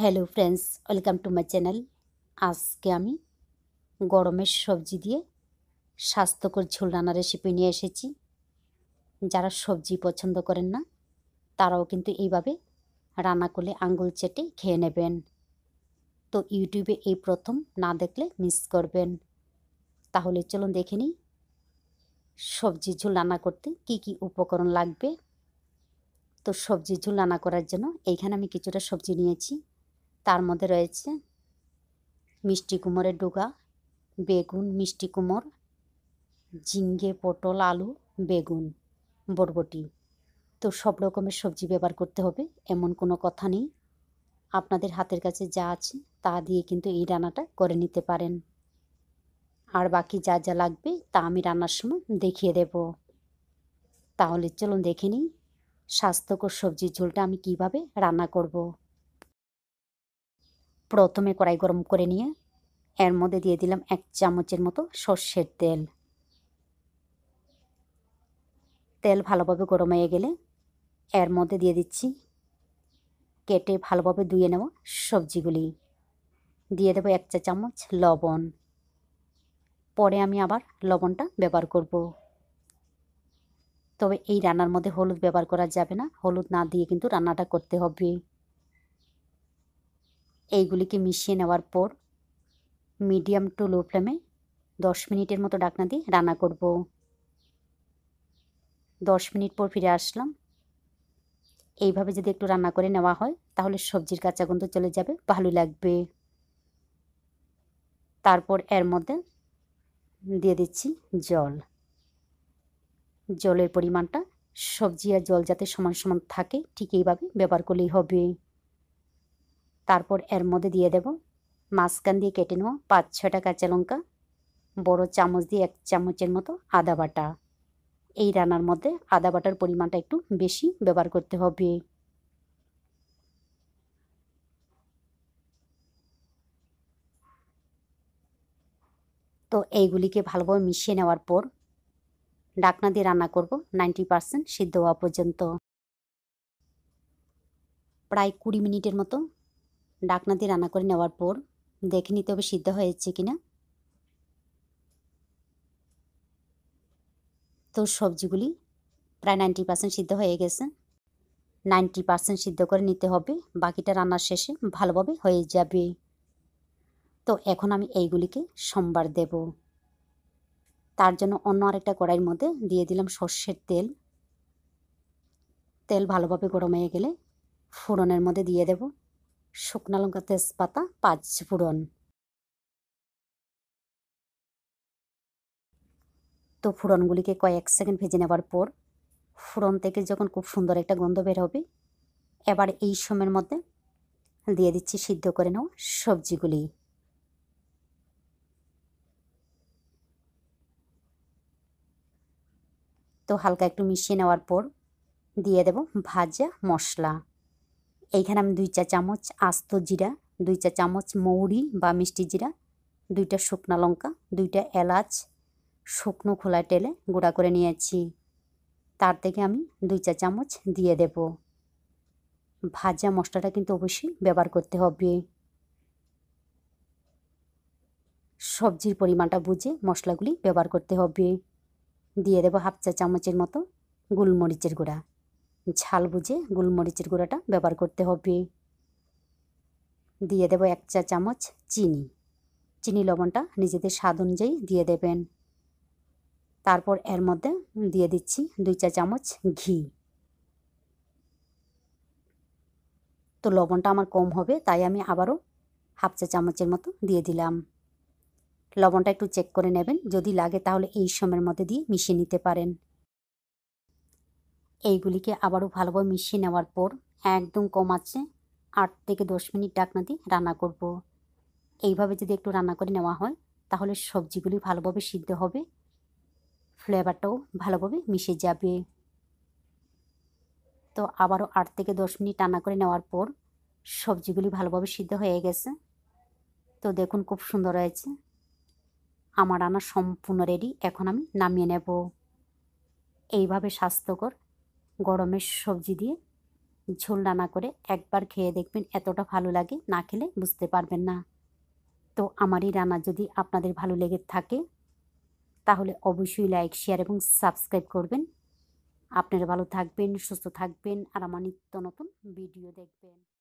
Hello friends welcome to my channel আজকে আমি গরমের সবজি দিয়ে স্বাস্থ্যকর ঝোল রান্না রেসিপি নিয়ে এসেছি যারা সবজি পছন্দ করেন না তারাও কিন্তু এইভাবে রান্না করলে আঙ্গুল চেটে খেয়ে নেবেন তো ইউটিউবে এই প্রথম না দেখলে মিস করবেন তাহলে চলুন দেখে নিই সবজি ঝোল রান্না করতে কি কি উপকরণ লাগবে তো সবজি ঝোল রান্না করার জন্য এইখানে আমি কিছুটা সবজি নিয়েছি তার মধ্যে রয়েছে মিষ্টি কুমোরের ডুগা বেগুন মিষ্টি কুমোর ঝিঙ্গে পটল আলু বেগুন বরবটি তো সব রকমের সবজি ব্যবহার করতে হবে এমন কোনো কথা নেই আপনাদের হাতের কাছে যা আছে তা দিয়ে কিন্তু এই রান্নাটা করে নিতে পারেন আর বাকি যা যা লাগবে তা আমি রান্নার সময় দেখিয়ে দেব তাহলে চলুন দেখে নিই স্বাস্থ্যকর সবজির ঝোলটা আমি কিভাবে রান্না করব। প্রথমে কড়াই গরম করে নিয়ে এর মধ্যে দিয়ে দিলাম এক চামচের মতো সর্ষের তেল তেল ভালোভাবে গরম হয়ে গেলে এর মধ্যে দিয়ে দিচ্ছি কেটে ভালোভাবে ধুয়ে নেব সবজিগুলি দিয়ে দেবো এক চা চামচ লবণ পরে আমি আবার লবণটা ব্যবহার করব তবে এই রান্নার মধ্যে হলুদ ব্যবহার করা যাবে না হলুদ না দিয়ে কিন্তু রান্নাটা করতে হবে এইগুলিকে মিশিয়ে নেওয়ার পর মিডিয়াম টু লো ফ্লেমে দশ মিনিটের মতো ডাকনা দিয়ে রান্না করব দশ মিনিট পর ফিরে আসলাম এইভাবে যদি একটু রান্না করে নেওয়া হয় তাহলে সবজির কাঁচা গন্ধ চলে যাবে ভালো লাগবে তারপর এর মধ্যে দিয়ে দিচ্ছি জল জলের পরিমাণটা সবজি আর জল যাতে সমান সমান থাকে ঠিক এইভাবে ব্যবহার করলেই হবে তারপর এর মধ্যে দিয়ে দেব মাঝখান দিয়ে কেটে নেব পাঁচ ছটা কাঁচা লঙ্কা বড় চামচ দিয়ে এক চামচের মতো আদা বাটা এই রান্নার মধ্যে আদা বাটার পরিমাণটা একটু বেশি ব্যবহার করতে হবে তো এইগুলিকে ভালোভাবে মিশিয়ে নেওয়ার পর ডাকনা দিয়ে রান্না করব নাইনটি পার্সেন্ট সিদ্ধ হওয়া পর্যন্ত প্রায় কুড়ি মিনিটের মতো ডাকনা দিয়ে রান্না করে নেওয়ার পর দেখে নিতে হবে সিদ্ধ হয়েছে কিনা তো সবজিগুলি প্রায় নাইনটি পার্সেন্ট সিদ্ধ হয়ে গেছে নাইনটি পার্সেন্ট সিদ্ধ করে নিতে হবে বাকিটা রান্নার শেষে ভালোভাবে হয়ে যাবে তো এখন আমি এইগুলিকে সোমবার দেব তার জন্য অন্য আরেকটা কড়াইয়ের মধ্যে দিয়ে দিলাম সর্ষের তেল তেল ভালোভাবে গরম হয়ে গেলে ফোড়নের মধ্যে দিয়ে দেবো শুকনা লঙ্কা তেজপাতা পাঁচ ফোড়ন তো ফোড়নগুলিকে কয়েক সেকেন্ড ভেজে নেবার পর ফোড়ন থেকে যখন খুব সুন্দর একটা গন্ধ বের হবে এবার এই সময়ের মধ্যে দিয়ে দিচ্ছি সিদ্ধ করে নেওয়া সবজিগুলি তো হালকা একটু মিশিয়ে নেওয়ার পর দিয়ে দেব ভাজা মশলা এইখানে আমি দুই চা চামচ আস্ত জিরা দুই চা চামচ মৌরি বা মিষ্টি জিরা দুইটা শুকনা লঙ্কা দুইটা এলাচ শুকনো খোলা টেলে গুঁড়া করে নিয়েছি তার থেকে আমি দুই চা চামচ দিয়ে দেব ভাজা মশলাটা কিন্তু অবশ্যই ব্যবহার করতে হবে সবজির পরিমাণটা বুঝে মশলাগুলি ব্যবহার করতে হবে দিয়ে দেব হাফ চা চামচের মতো গোলমরিচের গুঁড়া ঝাল বুঝে গোলমরিচের গুঁড়াটা ব্যবহার করতে হবে দিয়ে দেব এক চা চামচ চিনি চিনি লবণটা নিজেদের স্বাদ অনুযায়ী দিয়ে দেবেন তারপর এর মধ্যে দিয়ে দিচ্ছি দুই চা চামচ ঘি তো লবণটা আমার কম হবে তাই আমি আবারও হাফ চা চামচের মতো দিয়ে দিলাম লবণটা একটু চেক করে নেবেন যদি লাগে তাহলে এই সময়ের মধ্যে দিয়ে মিশিয়ে নিতে পারেন এইগুলিকে আবারও ভালোভাবে মিশিয়ে নেওয়ার পর একদম কম আছে আট থেকে দশ মিনিট ডাকনা দিয়ে রান্না করব। এইভাবে যদি একটু রান্না করে নেওয়া হয় তাহলে সবজিগুলি ভালোভাবে সিদ্ধ হবে ফ্লেভারটাও ভালোভাবে মিশে যাবে তো আবারও আট থেকে দশ মিনিট রান্না করে নেওয়ার পর সবজিগুলি ভালোভাবে সিদ্ধ হয়ে গেছে তো দেখুন খুব সুন্দর হয়েছে আমার রান্না সম্পূর্ণ রেডি এখন আমি নামিয়ে নেব এইভাবে স্বাস্থ্যকর গরমের সবজি দিয়ে ঝোল রান্না করে একবার খেয়ে দেখবেন এতটা ভালো লাগে না খেলে বুঝতে পারবেন না তো আমার এই রান্না যদি আপনাদের ভালো লেগে থাকে তাহলে অবশ্যই লাইক শেয়ার এবং সাবস্ক্রাইব করবেন আপনারা ভালো থাকবেন সুস্থ থাকবেন আর আমার নিত্য নতুন ভিডিও দেখবেন